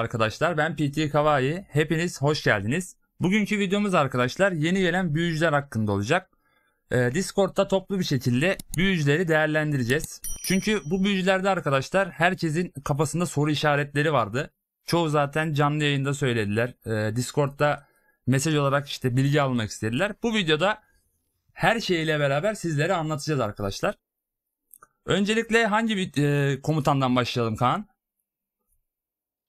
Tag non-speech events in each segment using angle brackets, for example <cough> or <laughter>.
arkadaşlar ben PT Kavai. Hepiniz hoş geldiniz. Bugünkü videomuz arkadaşlar yeni gelen büyücüler hakkında olacak. Ee, Discord'da toplu bir şekilde büyücüleri değerlendireceğiz. Çünkü bu büyücülerde arkadaşlar herkesin kafasında soru işaretleri vardı. Çoğu zaten canlı yayında söylediler. Ee, Discord'da mesaj olarak işte bilgi almak istediler. Bu videoda her şeyle beraber sizlere anlatacağız arkadaşlar. Öncelikle hangi bir, e, komutandan başlayalım Kaan?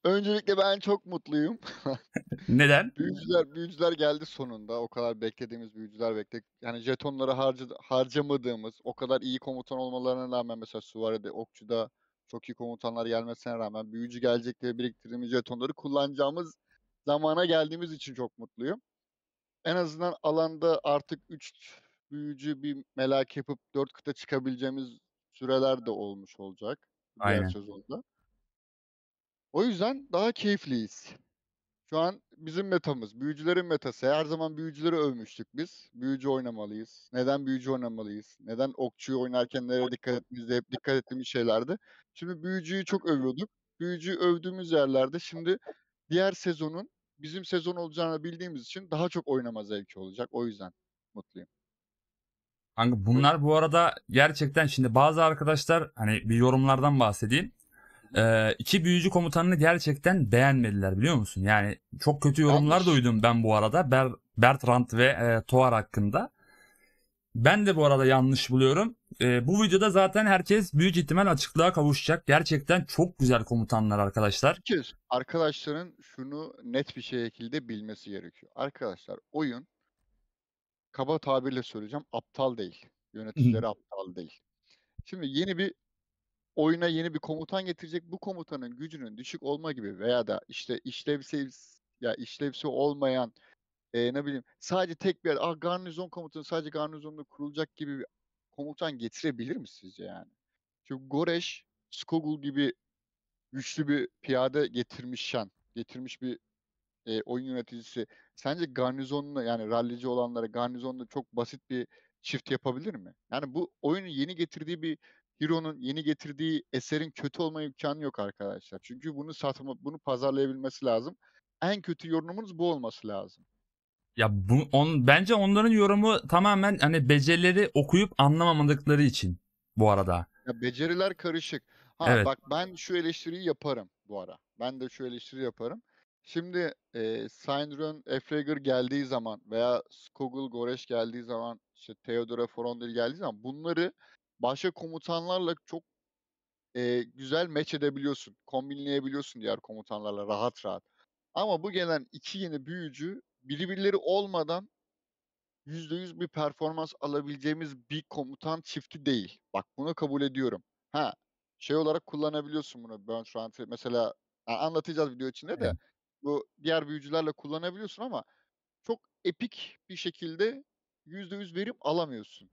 Öncelikle ben çok mutluyum. <laughs> Neden? büyücüler, büyücüler geldi sonunda. O kadar beklediğimiz büyücüler bekledik. Yani jetonları harca, harcamadığımız, o kadar iyi komutan olmalarına rağmen mesela Suvari'de, Okçu'da çok iyi komutanlar gelmesine rağmen büyücü gelecek diye biriktirdiğimiz jetonları kullanacağımız zamana geldiğimiz için çok mutluyum. En azından alanda artık 3 büyücü bir melek yapıp 4 kıta çıkabileceğimiz süreler de olmuş olacak. Aynen. Diğer sezonda. O yüzden daha keyifliyiz. Şu an bizim metamız, büyücülerin metası. Her zaman büyücüleri övmüştük biz. Büyücü oynamalıyız. Neden büyücü oynamalıyız? Neden okçuyu oynarken nereye dikkat ettiğimizde hep dikkat ettiğimiz şeylerdi. Şimdi büyücüyü çok övüyorduk. Büyücüyü övdüğümüz yerlerde şimdi diğer sezonun bizim sezon olacağını bildiğimiz için daha çok oynama zevki olacak. O yüzden mutluyum. Kanka bunlar bu arada gerçekten şimdi bazı arkadaşlar hani bir yorumlardan bahsedeyim e, iki büyücü komutanını gerçekten beğenmediler biliyor musun? Yani çok kötü yorumlar Beğenmiş. duydum ben bu arada Ber, Bertrand ve e, Toar hakkında. Ben de bu arada yanlış buluyorum. E, bu videoda zaten herkes büyük ihtimal açıklığa kavuşacak. Gerçekten çok güzel komutanlar arkadaşlar. Fikir, arkadaşların şunu net bir şekilde bilmesi gerekiyor. Arkadaşlar oyun kaba tabirle söyleyeceğim aptal değil. Yöneticileri aptal değil. Şimdi yeni bir oyuna yeni bir komutan getirecek. Bu komutanın gücünün düşük olma gibi veya da işte işlevsi ya işlevsi olmayan e, ne bileyim sadece tek bir yer, ah garnizon komutanı sadece garnizonda kurulacak gibi bir komutan getirebilir mi sizce yani? Çünkü Goreş, Skogul gibi güçlü bir piyade getirmiş şan, getirmiş bir e, oyun yöneticisi. Sence garnizonlu yani rallici olanlara garnizonla çok basit bir çift yapabilir mi? Yani bu oyunu yeni getirdiği bir Hiro'nun yeni getirdiği eserin kötü olma imkanı yok arkadaşlar. Çünkü bunu satma, bunu pazarlayabilmesi lazım. En kötü yorumumuz bu olması lazım. Ya bu on bence onların yorumu tamamen hani becerileri okuyup anlamamadıkları için bu arada. Ya beceriler karışık. Ha evet. bak ben şu eleştiriyi yaparım bu ara. Ben de şu eleştiri yaparım. Şimdi e, Sindron, Efreger geldiği zaman veya Skogul, Goreş geldiği zaman, işte Theodore Forondel geldiği zaman bunları başka komutanlarla çok e, güzel meç edebiliyorsun. Kombinleyebiliyorsun diğer komutanlarla rahat rahat. Ama bu gelen iki yeni büyücü birbirleri olmadan %100 bir performans alabileceğimiz bir komutan çifti değil. Bak bunu kabul ediyorum. Ha şey olarak kullanabiliyorsun bunu Burn Trant'ı mesela yani anlatacağız video içinde de evet. bu diğer büyücülerle kullanabiliyorsun ama çok epik bir şekilde %100 verim alamıyorsun.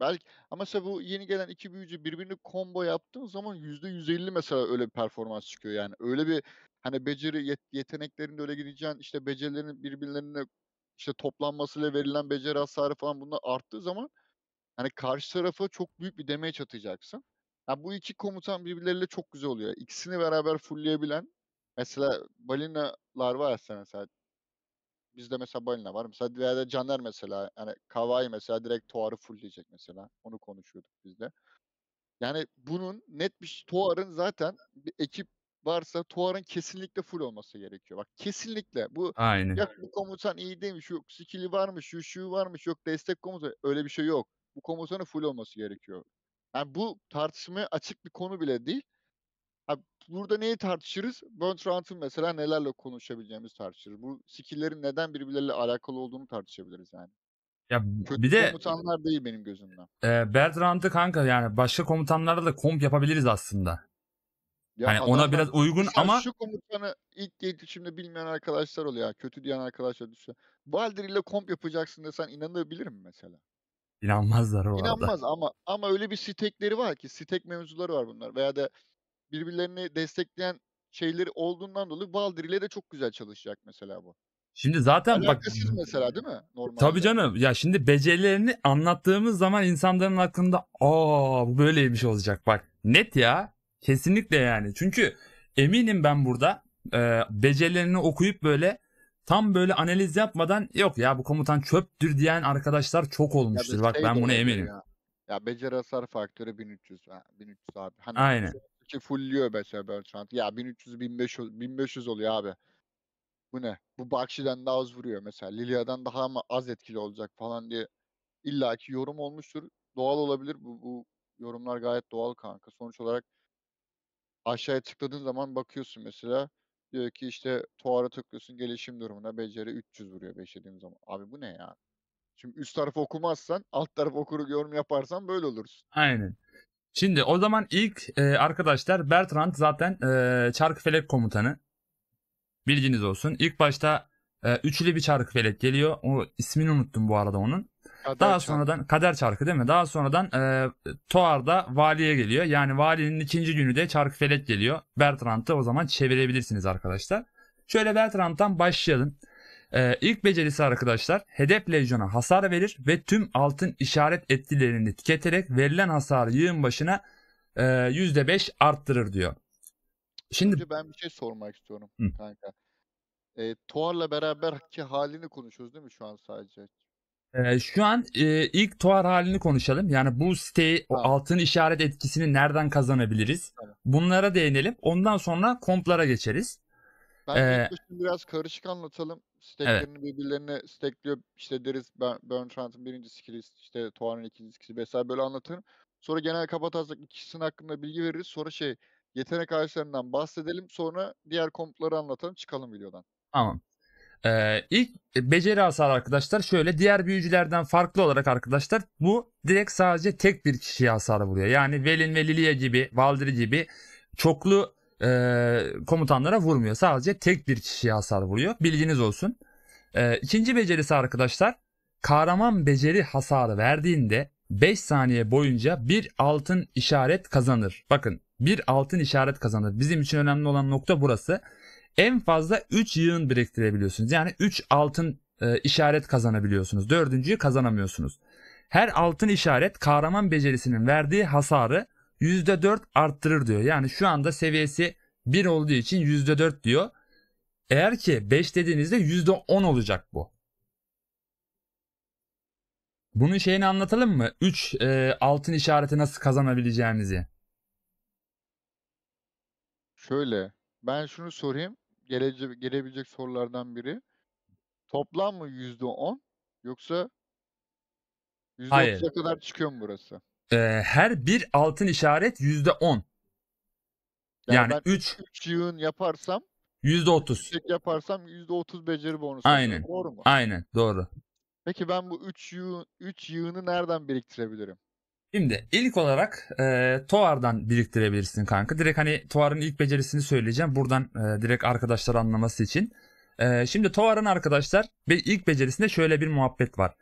Belki ama mesela bu yeni gelen iki büyücü birbirini combo yaptığın zaman yüzde yüz elli mesela öyle bir performans çıkıyor yani. Öyle bir hani beceri yet, yeteneklerinde öyle gideceğin işte becerilerin birbirlerine işte toplanmasıyla verilen beceri hasarı falan bunlar arttığı zaman hani karşı tarafa çok büyük bir damage atacaksın. Yani bu iki komutan birbirleriyle çok güzel oluyor. İkisini beraber fullleyebilen mesela balinalar varsa mesela Bizde mesela balina var. Mesela diğerde de Caner mesela. Yani Kavai mesela direkt Tuar'ı diyecek mesela. Onu konuşuyorduk bizde. Yani bunun net bir Tuar'ın zaten bir ekip varsa Tuar'ın kesinlikle full olması gerekiyor. Bak kesinlikle bu Aynı. ya bu komutan iyi değilmiş, yok skill'i varmış, şu şu varmış, yok destek komutanı öyle bir şey yok. Bu komutanın full olması gerekiyor. Yani bu tartışmaya açık bir konu bile değil burada neyi tartışırız? Bertrand'ın mesela nelerle konuşabileceğimiz tartışırız. Bu skill'lerin neden birbirleriyle alakalı olduğunu tartışabiliriz yani. Ya Kötü bir de komutanlar değil benim gözümden. E, Bertrand'ı kanka yani başka komutanlarla da komp yapabiliriz aslında. Ya hani ona biraz uygun ama şu komutanı ilk iletişimde bilmeyen arkadaşlar oluyor. Kötü diyen arkadaşlar düşüyor. Baldir ile komp yapacaksın desen inanabilir mi mesela? İnanmazlar o İnanmaz arada. ama ama öyle bir stekleri var ki stek mevzuları var bunlar veya da birbirlerini destekleyen şeyleri olduğundan dolayı Baldir ile de çok güzel çalışacak mesela bu. Şimdi zaten Alakasız bak mesela değil mi? Normalde. Tabii canım. Ya şimdi becerilerini anlattığımız zaman insanların aklında aa bu böyleymiş olacak bak. Net ya. Kesinlikle yani. Çünkü eminim ben burada e, becerilerini okuyup böyle tam böyle analiz yapmadan yok ya bu komutan çöptür diyen arkadaşlar çok olmuştur. Bak şey ben buna eminim. Ya. ya beceri hasar faktörü 1300. 1300 abi. Hani Aynen. 2 fullliyor mesela Bertrand. Ya 1300 1500 1500 oluyor abi. Bu ne? Bu Bakşi'den daha az vuruyor mesela. Lilia'dan daha mı az etkili olacak falan diye illaki yorum olmuştur. Doğal olabilir. Bu, bu yorumlar gayet doğal kanka. Sonuç olarak aşağıya tıkladığın zaman bakıyorsun mesela diyor ki işte tuara tıklıyorsun gelişim durumuna beceri 300 vuruyor beşlediğim zaman. Abi bu ne ya? Şimdi üst tarafı okumazsan alt tarafı okur yorum yaparsan böyle olursun. Aynen. Şimdi o zaman ilk e, arkadaşlar Bertrand zaten e, çarkıfelek komutanı. Bilginiz olsun. İlk başta e, üçlü bir çarkıfelek geliyor. O ismini unuttum bu arada onun. Kader Daha çarkı. sonradan kader çarkı değil mi? Daha sonradan e, Toar'da valiye geliyor. Yani valinin ikinci günü de çarkıfelek geliyor. Bertrand'ı o zaman çevirebilirsiniz arkadaşlar. Şöyle Bertrand'dan başlayalım. Ee, ilk becerisi arkadaşlar hedef lejyona hasar verir ve tüm altın işaret etkilerini tüketerek verilen hasarı yığın başına e, %5 arttırır diyor. Şimdi Önce ben bir şey sormak istiyorum Hı. kanka. E, Tuar'la beraberki halini konuşuyoruz değil mi şu an sadece? Ee, şu an e, ilk tuar halini konuşalım. Yani bu siteyi o altın işaret etkisini nereden kazanabiliriz? Tamam. Bunlara değinelim. Ondan sonra komplara geçeriz. Ben Ee, ilk biraz karışık anlatalım. Evet. birbirlerine stack'liyor. İşte deriz ben Bertrand'ın birinci skill'i, işte Tuan'ın ikinci skill'i vesaire böyle anlatırım. Sonra genel kaba taslak ikisinin hakkında bilgi veririz. Sonra şey yetenek ağaçlarından bahsedelim. Sonra diğer kompları anlatalım. Çıkalım videodan. Tamam. Ee, ilk e, beceri hasarı arkadaşlar şöyle diğer büyücülerden farklı olarak arkadaşlar bu direkt sadece tek bir kişiye hasar vuruyor. Yani Velin ve Lilia gibi, Valdir gibi çoklu e, komutanlara vurmuyor. Sadece tek bir kişiye hasar vuruyor. Bilginiz olsun. E, ikinci becerisi arkadaşlar kahraman beceri hasarı verdiğinde 5 saniye boyunca bir altın işaret kazanır. Bakın bir altın işaret kazanır. Bizim için önemli olan nokta burası. En fazla 3 yığın biriktirebiliyorsunuz. Yani 3 altın e, işaret kazanabiliyorsunuz. Dördüncüyü kazanamıyorsunuz. Her altın işaret kahraman becerisinin verdiği hasarı %4 arttırır diyor. Yani şu anda seviyesi 1 olduğu için %4 diyor. Eğer ki 5 dediğinizde %10 olacak bu. Bunun şeyini anlatalım mı? 3 e, altın işareti nasıl kazanabileceğinizi. Şöyle ben şunu sorayım. Gelece, gelebilecek sorulardan biri. Toplam mı %10 yoksa %30'a kadar çıkıyor mu burası? e, her bir altın işaret yüzde on. Yani, yani 3 3 yığın yaparsam yüzde otuz. Yaparsam yüzde otuz beceri bonusu. Aynen. Doğru mu? Aynen doğru. Peki ben bu 3 yığın, üç yığını nereden biriktirebilirim? Şimdi ilk olarak e, Toar'dan biriktirebilirsin kanka. Direkt hani Toar'ın ilk becerisini söyleyeceğim. Buradan e, direkt arkadaşlar anlaması için. E, şimdi Toar'ın arkadaşlar ilk becerisinde şöyle bir muhabbet var.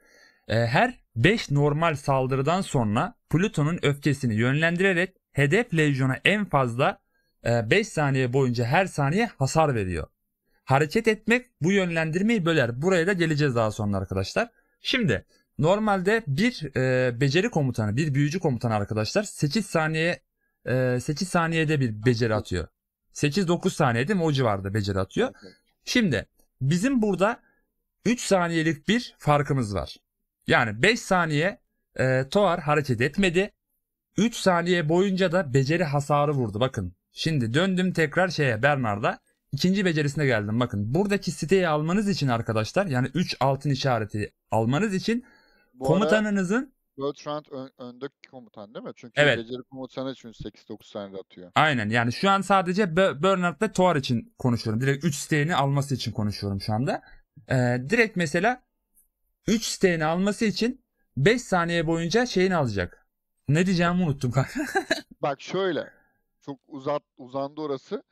E, her 5 normal saldırıdan sonra Pluto'nun öfkesini yönlendirerek hedef lejyona en fazla 5 e, saniye boyunca her saniye hasar veriyor. Hareket etmek bu yönlendirmeyi böler. Buraya da geleceğiz daha sonra arkadaşlar. Şimdi normalde bir e, beceri komutanı, bir büyücü komutanı arkadaşlar 8 saniye e, 8 saniyede bir beceri atıyor. 8-9 saniye değil mi? O civarda beceri atıyor. Şimdi bizim burada 3 saniyelik bir farkımız var. Yani 5 saniye e, Toar hareket etmedi. 3 saniye boyunca da beceri hasarı vurdu bakın. Şimdi döndüm tekrar şeye Bernard'a. İkinci becerisine geldim bakın. Buradaki siteyi almanız için arkadaşlar yani 3 altın işareti almanız için Bu komutanınızın Bertrand ön, öndeki komutan değil mi? Çünkü evet. beceri komutanı için 8-9 saniye atıyor. Aynen yani şu an sadece B- Bernard ve Toar için konuşuyorum. Direkt 3 siteyini alması için konuşuyorum şu anda. Ee, direkt mesela 3 steğini alması için 5 saniye boyunca şeyini alacak. Ne diyeceğimi unuttum kanka. <laughs> Bak şöyle. Çok uzat, uzandı orası.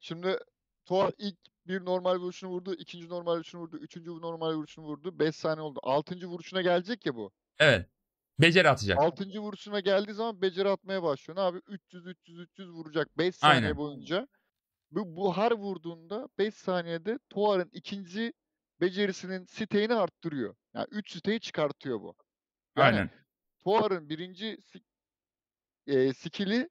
Şimdi Tuar ilk bir normal vuruşunu vurdu, ikinci normal vuruşunu vurdu, üçüncü normal vuruşunu vurdu. 5 saniye oldu. Altıncı vuruşuna gelecek ya bu. Evet. Beceri atacak. Altıncı vuruşuna geldiği zaman beceri atmaya başlıyor. Ne abi? 300, 300, 300 vuracak 5 saniye Aynen. boyunca. Bu her vurduğunda 5 saniyede Tuar'ın ikinci becerisinin siteyini arttırıyor. Yani 3 siteyi çıkartıyor bu. Yani Aynen. Tuar'ın birinci e, skill'i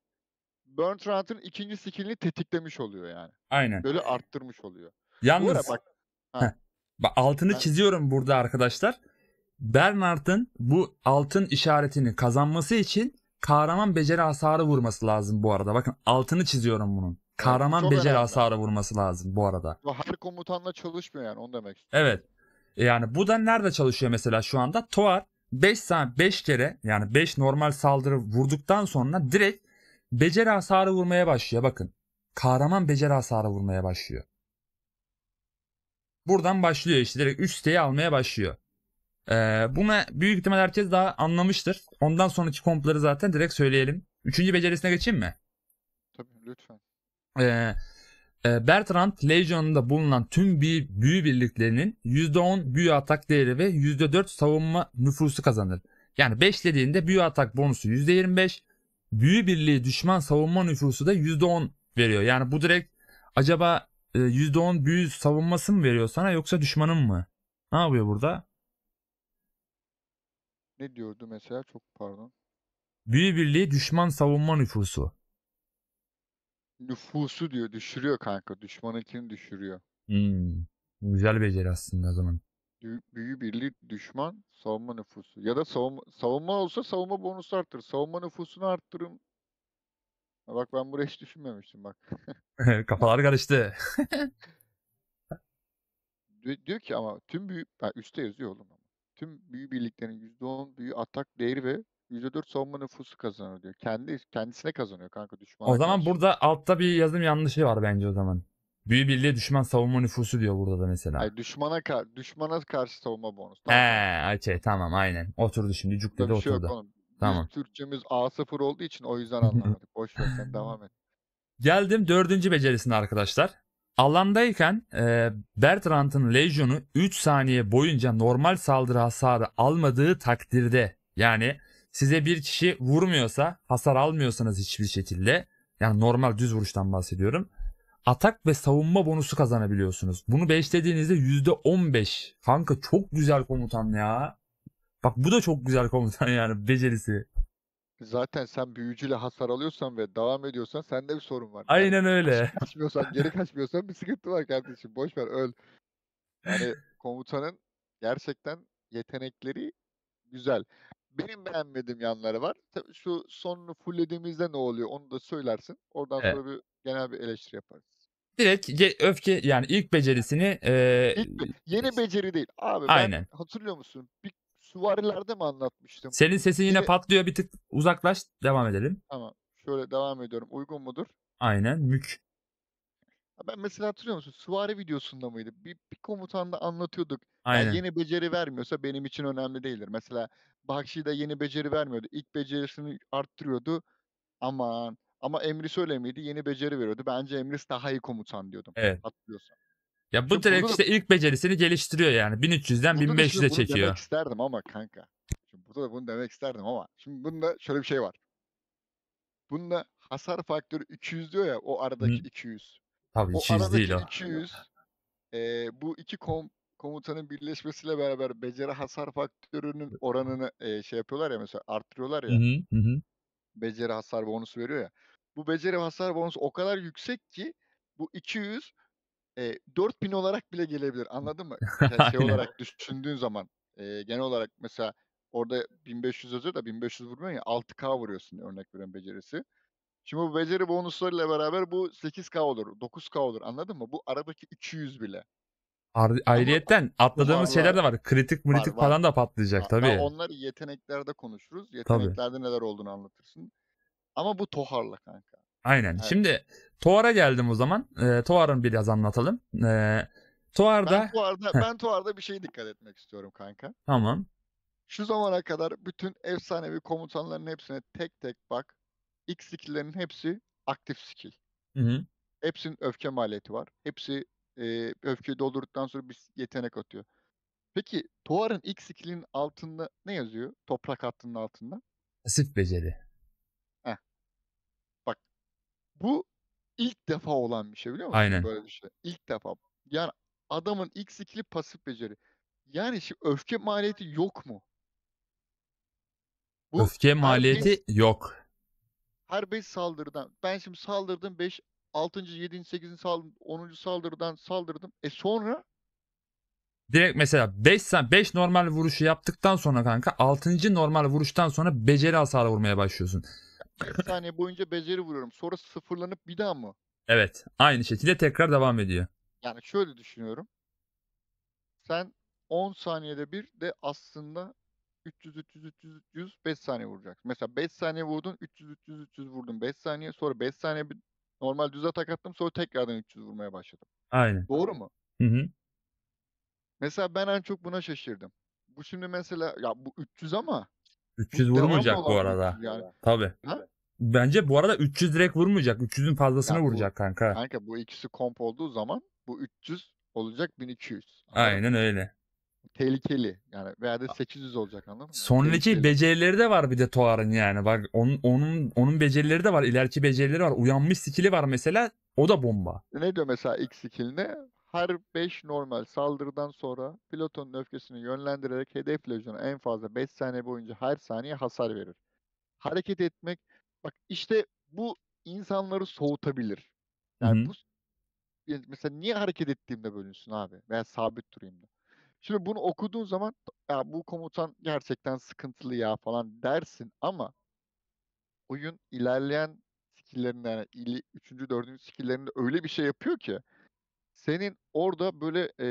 Bertrand'ın ikinci skill'ini tetiklemiş oluyor yani. Aynen. Böyle arttırmış oluyor. Yalnız bak, bak altını ha. çiziyorum burada arkadaşlar. Bernard'ın bu altın işaretini kazanması için kahraman beceri hasarı vurması lazım bu arada. Bakın altını çiziyorum bunun. Kahraman çok beceri önemli. hasarı vurması lazım bu arada. Her komutanla çalışmıyor yani onu demek istiyorum. Evet. E, yani bu da nerede çalışıyor mesela şu anda? Toar 5 saniye 5 kere yani 5 normal saldırı vurduktan sonra direkt beceri hasarı vurmaya başlıyor. Bakın kahraman beceri hasarı vurmaya başlıyor. Buradan başlıyor işte direkt 3 siteyi almaya başlıyor. Ee, buna büyük ihtimal herkes daha anlamıştır. Ondan sonraki kompları zaten direkt söyleyelim. Üçüncü becerisine geçeyim mi? Tabii lütfen. Ee, e, Bertrand Legion'da bulunan tüm büyü birliklerinin %10 büyü atak değeri ve %4 savunma nüfusu kazanır. Yani 5 dediğinde büyü atak bonusu %25, büyü birliği düşman savunma nüfusu da %10 veriyor. Yani bu direkt acaba %10 e, büyü savunması mı veriyor sana yoksa düşmanın mı? Ne yapıyor burada? Ne diyordu mesela çok pardon. Büyü birliği düşman savunma nüfusu nüfusu diyor düşürüyor kanka. Düşmanınkini düşürüyor. Hmm. güzel beceri aslında o zaman. Dü- Büyü birliği düşman savunma nüfusu. Ya da savunma, savunma olsa savunma bonusu arttır. Savunma nüfusunu arttırım Bak ben burayı hiç düşünmemiştim bak. <laughs> <laughs> Kafalar karıştı. <laughs> Di- Diyor ki ama tüm büyü, ha, üstte yazıyor oğlum ama. Tüm büyü birliklerinin %10 büyü atak değeri ve %4 savunma nüfusu kazanır diyor. Kendi kendisine kazanıyor kanka düşman. O zaman burada altta bir yazım yanlışı var bence o zaman. Büyü birliği düşman savunma nüfusu diyor burada da mesela. Hayır, düşmana kar düşmana karşı savunma bonus. Tamam. He, şey, tamam aynen. Oturdu şimdi cuk dedi Tabii şey yok oturdu. oğlum. Tamam. Biz Türkçemiz A0 olduğu için o yüzden <laughs> anlamadık. Boş ver sen devam et. Geldim dördüncü becerisine arkadaşlar. Alandayken e, Bertrand'ın Legion'u 3 saniye boyunca normal saldırı hasarı almadığı takdirde yani size bir kişi vurmuyorsa hasar almıyorsanız hiçbir şekilde yani normal düz vuruştan bahsediyorum. Atak ve savunma bonusu kazanabiliyorsunuz. Bunu 5 dediğinizde %15. Kanka çok güzel komutan ya. Bak bu da çok güzel komutan yani becerisi. Zaten sen büyücüyle hasar alıyorsan ve devam ediyorsan sende bir sorun var. Aynen yani öyle. Kaçmıyorsan, geri kaçmıyorsan bir sıkıntı var kardeşim. Boş ver öl. Yani <laughs> komutanın gerçekten yetenekleri güzel benim beğenmediğim yanları var. Tabii şu sonunu fullediğimizde ne oluyor onu da söylersin. Oradan evet. sonra bir genel bir eleştiri yaparız. Direkt öfke yani ilk becerisini e... ilk, be yeni beceri değil. Abi Aynen. ben hatırlıyor musun? Bir suvarilerde mi anlatmıştım? Senin sesin yine Şimdi... patlıyor bir tık uzaklaş devam edelim. Tamam şöyle devam ediyorum. Uygun mudur? Aynen mük. Ben mesela hatırlıyor musun? Süvari videosunda mıydı? Bir, bir komutanda anlatıyorduk. Ya Aynen. yeni beceri vermiyorsa benim için önemli değildir. Mesela Bakshi'de yeni beceri vermiyordu. İlk becerisini arttırıyordu. Aman. Ama Emris öyle miydi? Yeni beceri veriyordu. Bence Emris daha iyi komutan diyordum. Evet. Hatırlıyorsan. Ya bu Şimdi direkt burada da işte ilk becerisini geliştiriyor yani. 1300'den 1500'e da Bunu 1500'e bunu demek isterdim ama kanka. Şimdi burada da bunu demek isterdim ama. Şimdi bunda şöyle bir şey var. Bunda hasar faktörü 200 diyor ya o Hı. aradaki 200. Tabii o 200 değil o. 200 e, bu iki kom komutanın birleşmesiyle beraber beceri hasar faktörünün oranını e, şey yapıyorlar ya mesela arttırıyorlar ya. hı, hı Beceri hasar bonusu veriyor ya. Bu beceri hasar bonusu o kadar yüksek ki bu 200 e, 4000 olarak bile gelebilir. Anladın mı? Yani şey <laughs> olarak düşündüğün zaman e, genel olarak mesela orada 1500 yazıyor da 1500 vurmuyor ya 6K vuruyorsun örnek veren becerisi. Şimdi bu beceri bonuslarıyla beraber bu 8K olur, 9K olur anladın mı? Bu aradaki 300 bile. Ar- ayrıyetten atladığımız var, şeyler de var. Kritik mritik var, var. falan da patlayacak ha, tabii. Onlar yeteneklerde konuşuruz. Yeteneklerde tabii. neler olduğunu anlatırsın. Ama bu Tohar'la kanka. Aynen. Evet. Şimdi şey. Tohar'a geldim o zaman. E, Tohar'ın biraz anlatalım. E, Tohar'da... Ben Tohar'da, ben Tohar'da bir şey dikkat etmek istiyorum kanka. Tamam. Şu zamana kadar bütün efsanevi komutanların hepsine tek tek bak. X skill'lerin hepsi aktif skill. Hı hı. Hepsinin öfke maliyeti var. Hepsi e, öfkeyi doldurduktan sonra bir yetenek atıyor. Peki Tuar'ın X skill'in altında ne yazıyor? Toprak hattının altında. Pasif beceri. Heh. Bak bu ilk defa olan bir şey biliyor musun? Aynen. Böyle bir şey. İlk defa. Yani adamın X skill'i pasif beceri. Yani şimdi öfke maliyeti yok mu? Bu öfke maliyeti herkes... yok her 5 saldırıdan ben şimdi saldırdım 5 6. 7. 8. saldırı 10. saldırıdan saldırdım. E sonra Direkt mesela 5 sen 5 normal vuruşu yaptıktan sonra kanka 6. normal vuruştan sonra beceri hasarı vurmaya başlıyorsun. 1 saniye boyunca beceri vuruyorum. Sonra sıfırlanıp bir daha mı? Evet. Aynı şekilde tekrar devam ediyor. Yani şöyle düşünüyorum. Sen 10 saniyede bir de aslında 300 300 300 300 5 saniye vuracaksın. Mesela 5 saniye vurdun 300 300 300 vurdun 5 saniye sonra 5 saniye bir normal düz atak attım sonra tekrardan 300 vurmaya başladım. Aynen. Doğru mu? Hı hı. Mesela ben en çok buna şaşırdım. Bu şimdi mesela ya bu 300 ama 300 vurmayacak bu arada. Yani. Tabii. Ha? Bence bu arada 300 direkt vurmayacak. 300'ün fazlasını yani bu, vuracak kanka. Kanka bu ikisi komp olduğu zaman bu 300 olacak 1200. Aynen öyle tehlikeli yani veya de 800 olacak anladın mı? Sonraki tehlikeli. becerileri de var bir de Toar'ın yani. Bak onun, onun onun becerileri de var. ileriki becerileri var. Uyanmış skill'i var mesela. O da bomba. Ne diyor mesela X skill'ine? Her 5 normal saldırıdan sonra pilotun öfkesini yönlendirerek hedef lejyonu en fazla 5 saniye boyunca her saniye hasar verir. Hareket etmek bak işte bu insanları soğutabilir. Yani Hı-hı. bu mesela niye hareket ettiğimde bölünsün abi veya sabit durayım da. Şimdi bunu okuduğun zaman ya bu komutan gerçekten sıkıntılı ya falan dersin ama oyun ilerleyen skilllerinde yani ili, üçüncü, dördüncü skilllerinde öyle bir şey yapıyor ki senin orada böyle e,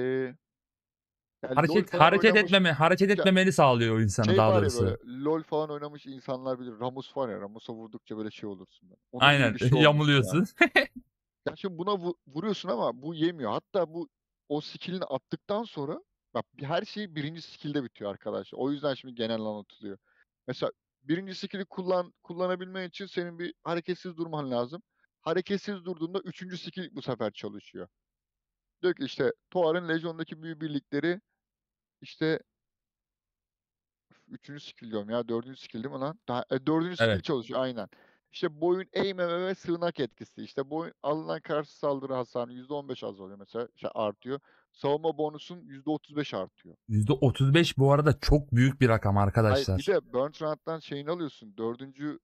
yani hareket hareket oynamış, etmeme hareket etmemeni ya, sağlıyor o insanı şey daha doğrusu. LoL falan oynamış insanlar bilir. Ramus var ya Ramus'a vurdukça böyle şey olursun. Ben. Aynen şey <laughs> yamuluyorsun. Ya. <laughs> ya şimdi buna vuruyorsun ama bu yemiyor. Hatta bu o skillini attıktan sonra Bak her şey birinci skill'de bitiyor arkadaşlar. O yüzden şimdi genel anlatılıyor. Mesela birinci skill'i kullan, kullanabilmen için senin bir hareketsiz durman lazım. Hareketsiz durduğunda üçüncü skill bu sefer çalışıyor. Diyor ki işte Toar'ın Legion'daki büyü birlikleri işte üçüncü skill diyorum ya dördüncü skill değil mi lan? Daha, e, dördüncü skill çalışıyor aynen. İşte boyun eğmeme ve sığınak etkisi. İşte boyun alınan karşı saldırı hasarı %15 azalıyor mesela şey artıyor. Savunma bonusun %35 artıyor. %35 bu arada çok büyük bir rakam arkadaşlar. Hayır, bir de Bertrand'dan şeyini alıyorsun. Dördüncü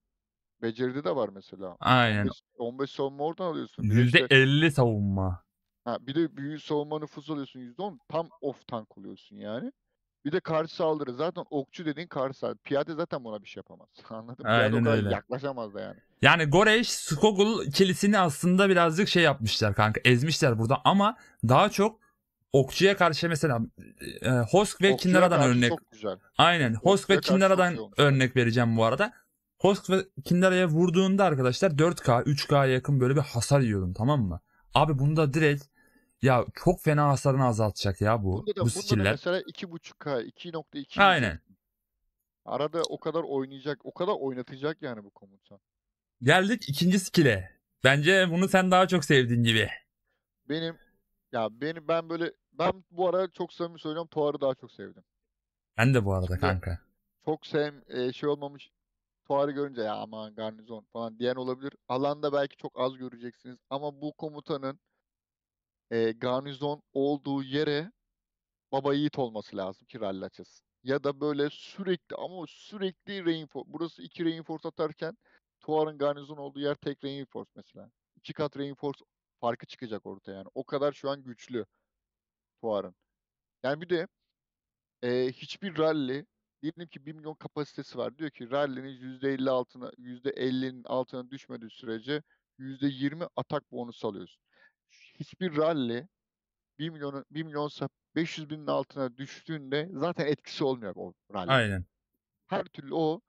beceride de var mesela. Aynen. 15, 15 savunma oradan alıyorsun. Bir %50 işte, savunma. Ha, bir de büyük savunma nüfusu alıyorsun %10. Tam off tank oluyorsun yani. Bir de karşı saldırı. Zaten okçu dediğin karşı saldırı. Piyade zaten buna bir şey yapamaz. <laughs> Anladın mı? Aynen o kadar öyle. yaklaşamaz da yani. Yani Goreş, Skogul ikilisini aslında birazcık şey yapmışlar kanka. Ezmişler burada ama daha çok okçuya karşı mesela e, Hosk ve okçuya örnek. Çok güzel. Aynen. Hosk okçuya ve Kindera'dan örnek vereceğim bu arada. Hosk ve Kindera'ya vurduğunda arkadaşlar 4K, 3K'ya yakın böyle bir hasar yiyordum tamam mı? Abi bunda direkt ya çok fena hasarını azaltacak ya bu. Bunda da, bu skiller. Bunda da mesela 2.5K, 2.2. Aynen. Arada o kadar oynayacak, o kadar oynatacak yani bu komutan. Geldik ikinci skill'e. Bence bunu sen daha çok sevdiğin gibi. Benim ya beni ben böyle ben bu ara çok samimi söylüyorum Tuar'ı daha çok sevdim. Ben de bu arada Şimdi kanka. Çok sev e, şey olmamış Tuar'ı görünce ya aman garnizon falan diyen olabilir. Alanda belki çok az göreceksiniz ama bu komutanın e, garnizon olduğu yere baba yiğit olması lazım ki rally açılsın. Ya da böyle sürekli ama sürekli reinforce. Burası iki reinforce atarken Tuar'ın garnizon olduğu yer tek reinforce mesela. İki kat reinforce farkı çıkacak ortaya yani. O kadar şu an güçlü Tuar'ın. Yani bir de e, hiçbir rally diyelim ki 1 milyon kapasitesi var. Diyor ki rally'nin %50 altına %50'nin altına düşmediği sürece %20 atak bonusu alıyorsun hiçbir rally 1 milyon 1 milyonsa 500 binin altına düştüğünde zaten etkisi olmuyor o rally. Aynen. Her türlü o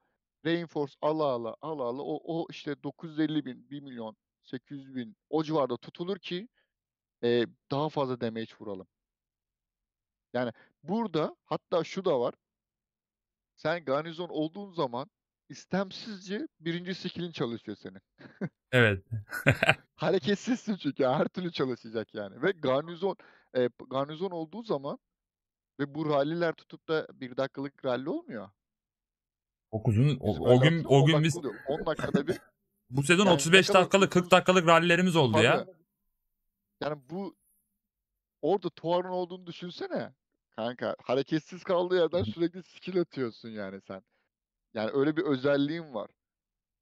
reinforce ala ala ala ala o, o işte 950 bin 1 milyon 800 bin o civarda tutulur ki e, daha fazla damage vuralım. Yani burada hatta şu da var. Sen garnizon olduğun zaman istemsizce birinci skill'in çalışıyor senin. Evet. <laughs> Hareketsizsin çünkü her türlü çalışacak yani. Ve garnizon e, garnizon olduğu zaman ve bu ralliler tutup da bir dakikalık rally olmuyor. Okuzun, o, o, o gün o gün biz oluyor. 10 dakikada bir <laughs> bu sezon yani 35 dakikalık, dakikalık 40 dakikalık rallilerimiz oldu tabii. ya. Yani bu orada Tuar'ın olduğunu düşünsene. Kanka hareketsiz kaldığı yerden <laughs> sürekli skill atıyorsun yani sen. Yani öyle bir özelliğim var.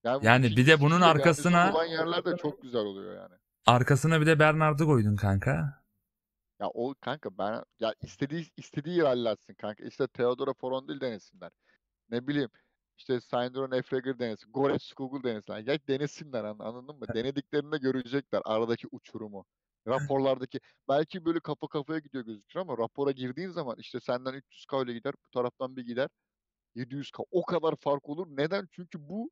Yani, yani bir de bunun arkasına olan yerler de çok güzel oluyor yani. Arkasına bir de Bernard'ı koydun kanka. Ya o kanka ben ya istediği istediği yer halletsin kanka. İşte Theodora Forondil denesinler. Ne bileyim işte Sandro Nefregir denesin. Goretzka Skogul denesinler. Ya denesinler anladın mı? Denediklerinde görecekler aradaki uçurumu. Raporlardaki belki böyle kafa kafaya gidiyor gözükür ama rapora girdiğin zaman işte senden 300 k gider bu taraftan bir gider. 700K o kadar fark olur. Neden? Çünkü bu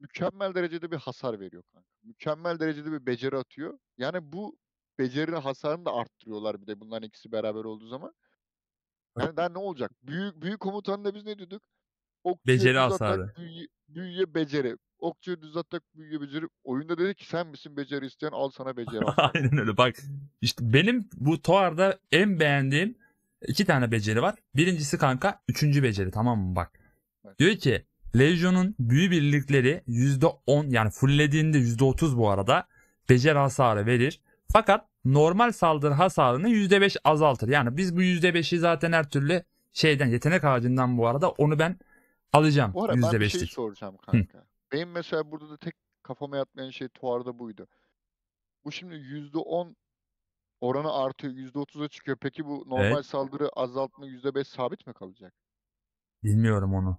mükemmel derecede bir hasar veriyor kanka. Mükemmel derecede bir beceri atıyor. Yani bu becerinin hasarını da arttırıyorlar bir de bunların ikisi beraber olduğu zaman. Yani daha ne olacak? Büyük büyük komutanla biz ne diyorduk? Okçuya beceri hasarı. Büyüye, büyüye beceri. Okçu düz atak büyüye beceri. Oyunda dedi ki sen misin beceri isteyen al sana beceri. <laughs> Aynen öyle bak. işte benim bu Toar'da en beğendiğim İki tane beceri var. Birincisi kanka üçüncü beceri tamam mı bak. Diyor ki Legion'un büyü birlikleri %10 yani fulllediğinde %30 bu arada beceri hasarı verir. Fakat normal saldırı hasarını %5 azaltır. Yani biz bu %5'i zaten her türlü şeyden yetenek ağacından bu arada onu ben alacağım bu arada %5'lik. ben bir şey soracağım kanka. Hı. Benim mesela burada da tek kafama yatmayan şey tuarda buydu. Bu şimdi %10 oranı artıyor %30'a çıkıyor. Peki bu normal Evet. saldırı azaltma %5 sabit mi kalacak? Bilmiyorum onu.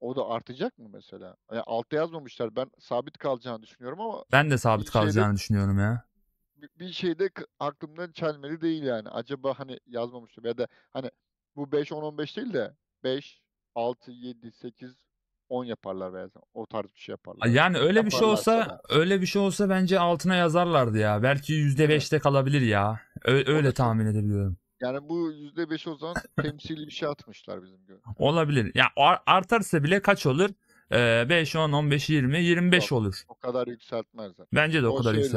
O da artacak mı mesela? Yani altta yazmamışlar. Ben sabit kalacağını düşünüyorum ama Ben de sabit Bir şeyde- kalacağını düşünüyorum ya. bir bir şey de aklımdan çelmeli değil yani. Acaba hani yazmamıştım ya da hani bu 5 10 15 değil de 5 6 7 8 10 yaparlar veya o tarz bir şey yaparlar. Yani öyle yaparlar bir şey olsa sana. öyle bir şey olsa bence altına yazarlardı ya. Belki %5'te evet. kalabilir ya. Ö- öyle tahmin edebiliyorum. Yani bu %5 o zaman <laughs> temsili bir şey atmışlar bizim göre. Olabilir. Ya artarsa bile kaç olur? Ee, 5, 10, 15, 20, 25 o, olur. O kadar yükseltmez. Bence de o, o kadar şey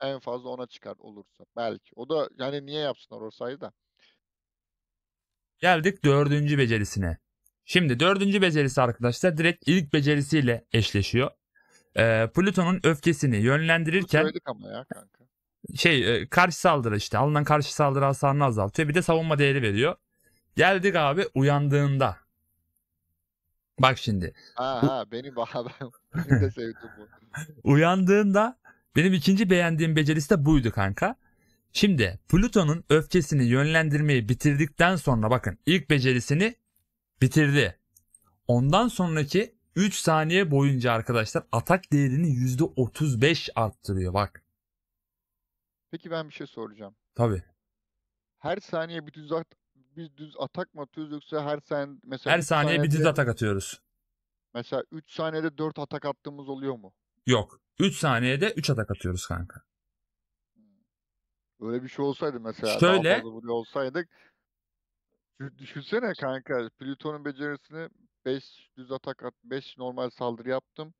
En fazla ona çıkar olursa. Belki. O da yani niye yapsınlar o sayıda? Geldik dördüncü becerisine. Şimdi dördüncü becerisi arkadaşlar direkt ilk becerisiyle eşleşiyor. Ee, Plüton'un öfkesini yönlendirirken şey e, karşı saldırı işte alınan karşı saldırı hasarını azaltıyor bir de savunma değeri veriyor. Geldik abi uyandığında. Bak şimdi. Ha ha benim, <laughs> benim de sevdim bu. <laughs> uyandığında benim ikinci beğendiğim becerisi de buydu kanka. Şimdi Pluton'un öfkesini yönlendirmeyi bitirdikten sonra bakın ilk becerisini bitirdi. Ondan sonraki 3 saniye boyunca arkadaşlar atak değerini %35 arttırıyor bak. Peki ben bir şey soracağım. Tabii. Her saniye bir düz, at bir düz atak mı atıyoruz yoksa her saniye mesela her saniye bir düz atak atıyoruz. Mesela 3 saniyede 4 atak attığımız oluyor mu? Yok. 3 saniyede 3 atak atıyoruz kanka. Öyle bir şey olsaydı mesela Şöyle, daha fazla olsaydık Düşünsene kanka Plüton'un becerisini 5 düz atak at 5 normal saldırı yaptım.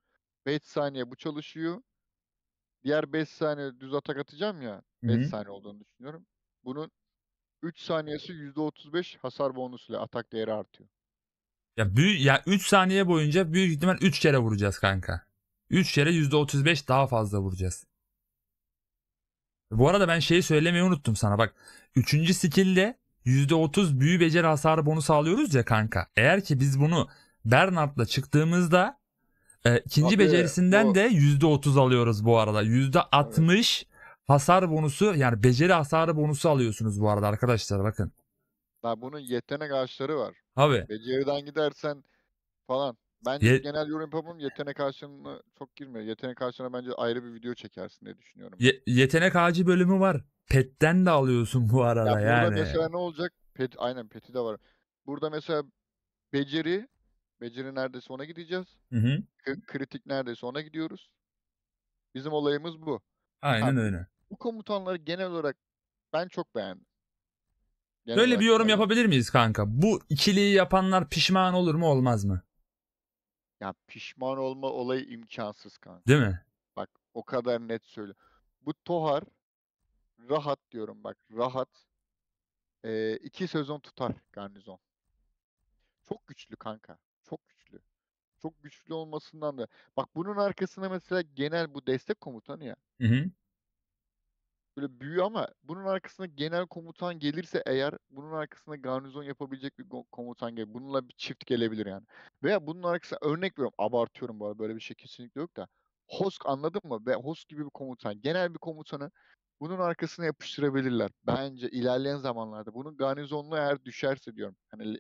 5 saniye bu çalışıyor. Diğer 5 saniye düz atak atacağım ya. 5 saniye olduğunu düşünüyorum. Bunun 3 saniyesi %35 hasar bonusuyla atak değeri artıyor. Ya büyük, ya 3 saniye boyunca büyük ihtimal 3 kere vuracağız kanka. 3 kere %35 daha fazla vuracağız. Bu arada ben şeyi söylemeyi unuttum sana bak. 3. skill'de %30 büyü beceri hasarı bonusu alıyoruz ya kanka. Eğer ki biz bunu Bernard'la çıktığımızda e, ikinci Abi, becerisinden o... de %30 alıyoruz bu arada. %60 evet. hasar bonusu yani beceri hasarı bonusu alıyorsunuz bu arada arkadaşlar bakın. Ya bunun yetenek ağaçları var. Abi. Beceriden gidersen falan Bence Ye- genel yorum yapamam. Yetenek ağaçlarına çok girmiyor. Yetenek ağaçlarına bence ayrı bir video çekersin diye düşünüyorum. Ye- yetenek ağacı bölümü var. Pet'ten de alıyorsun bu Ya arada burada mesela ne olacak? Pet, aynen peti de var. Burada mesela beceri, beceri neredeyse ona gideceğiz. Hı hı. K- kritik neredeyse ona gidiyoruz. Bizim olayımız bu. Aynen öyle. Bu komutanları genel olarak ben çok beğendim. Genel Böyle bir yorum beğendim. yapabilir miyiz kanka? Bu ikiliyi yapanlar pişman olur mu olmaz mı? Ya pişman olma olayı imkansız kanka. Değil mi? Bak o kadar net söyle. Bu Tohar rahat diyorum bak rahat. Ee, iki sezon tutar garnizon. Çok güçlü kanka. Çok güçlü. Çok güçlü olmasından da. Bak bunun arkasına mesela genel bu destek komutanı ya. Hı hı böyle büyü ama bunun arkasına genel komutan gelirse eğer bunun arkasına garnizon yapabilecek bir komutan gelir. Bununla bir çift gelebilir yani. Veya bunun arkasına örnek veriyorum. Abartıyorum bu arada böyle bir şey kesinlikle yok da. Hosk anladın mı? Ve Hosk gibi bir komutan. Genel bir komutanı bunun arkasına yapıştırabilirler. Bence ilerleyen zamanlarda. Bunun garnizonlu eğer düşerse diyorum. Hani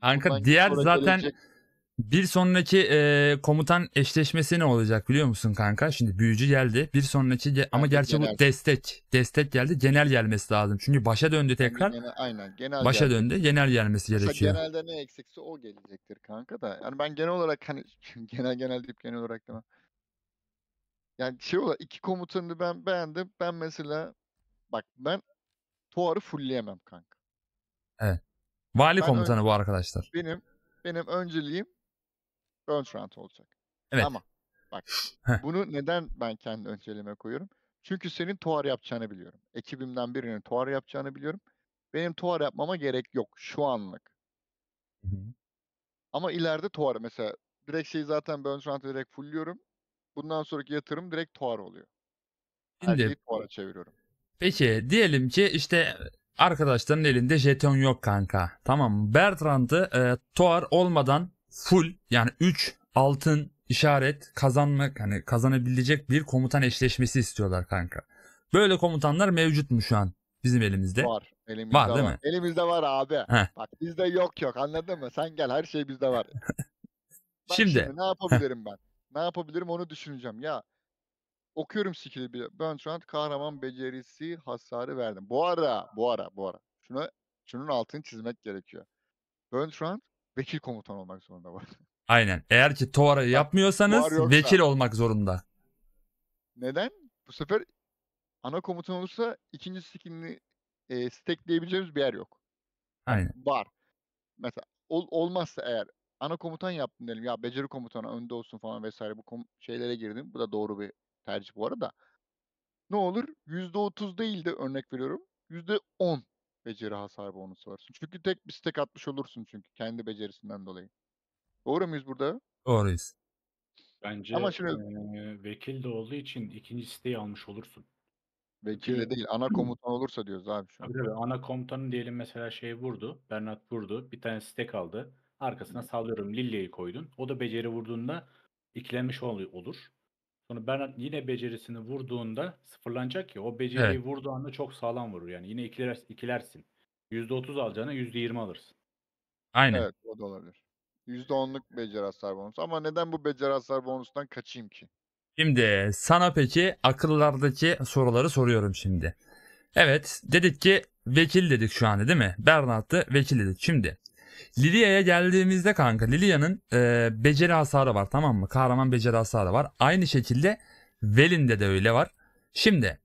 Kanka diğer zaten gelecek... Bir sonraki e, komutan eşleşmesi ne olacak biliyor musun kanka? Şimdi büyücü geldi. Bir sonraki ge- ama gerçi bu destek. Destek geldi. Genel gelmesi lazım. Çünkü başa döndü tekrar. Genel, aynen genel Başa geldi. döndü. Genel gelmesi gerekiyor. genelde ne eksikse o gelecektir kanka da. Yani ben genel olarak hani <laughs> genel genel deyip genel olarak demem. Yani şey olarak iki komutanını ben beğendim. Ben mesela bak ben Tuar'ı fullleyemem kanka. Evet. Vali Ben komutanı bu arkadaşlar. Benim benim önceliğim ön round olacak. Evet. Ama bak bunu neden ben kendi önceleme koyuyorum? Çünkü senin tuar yapacağını biliyorum. Ekibimden birinin tuar yapacağını biliyorum. Benim tuar yapmama gerek yok şu anlık. Hı-hı. Ama ileride tuar mesela direkt şeyi zaten ben şu direkt fullliyorum. Bundan sonraki yatırım direkt tuar oluyor. Her Şimdi, şeyi tuara çeviriyorum. Peki diyelim ki işte arkadaşların elinde jeton yok kanka. Tamam Bertrand'ı e, tuar olmadan full yani 3 altın işaret kazanmak hani kazanabilecek bir komutan eşleşmesi istiyorlar kanka. Böyle komutanlar mevcut mu şu an bizim elimizde? Var. Elimizde var, var. değil mi? Elimizde var abi. Heh. Bak bizde yok yok anladın mı? Sen gel her şey bizde var. <laughs> şimdi, şimdi ne yapabilirim <laughs> ben? Ne yapabilirim onu düşüneceğim. Ya okuyorum skill'i bir. Bertrand kahraman becerisi hasarı verdim. Bu ara, bu ara, bu ara. Şunu, şunun altını çizmek gerekiyor. Bertrand vekil komutan olmak zorunda var. Aynen. Eğer ki Tovara'yı yapmıyorsanız yoksa- vekil olmak zorunda. Neden? Bu sefer ana komutan olursa ikinci skinini e, stackleyebileceğimiz bir yer yok. Aynen. Var. Mesela ol, olmazsa eğer ana komutan yaptım diyelim ya beceri komutanı önde olsun falan vesaire bu kom- şeylere girdim. Bu da doğru bir tercih bu arada. Ne olur? %30 değil de örnek veriyorum. %10 beceri hasar bonusu varsın. Çünkü tek bir stack atmış olursun çünkü kendi becerisinden dolayı. Doğru muyuz burada? Doğruyuz. Bence Ama şimdi... e, vekil de olduğu için ikinci siteyi almış olursun. Vekille değil ana komutan olursa diyoruz abi şu Abi Tabii, Ana komutanın diyelim mesela şey vurdu. Bernat vurdu. Bir tane stek aldı. Arkasına sallıyorum Lille'yi koydun. O da beceri vurduğunda ikilenmiş ol- olur. Sonra Bernard yine becerisini vurduğunda sıfırlanacak ya. O beceriyi Evet. vurduğu anda çok sağlam vurur. Yani yine ikiler, ikilersin. %30 alacağına %20 alırsın. Aynen. Evet, o da olabilir. %10'luk beceri hasar bonusu. Ama neden bu beceri hasar bonusundan kaçayım ki? Şimdi sana peki akıllardaki soruları soruyorum şimdi. Evet dedik ki vekil dedik şu an değil mi? Bernard'ı vekil dedik. Şimdi Lilia'ya geldiğimizde kanka Lilia'nın e, beceri hasarı var tamam mı? Kahraman beceri hasarı var. Aynı şekilde Velin'de de öyle var. Şimdi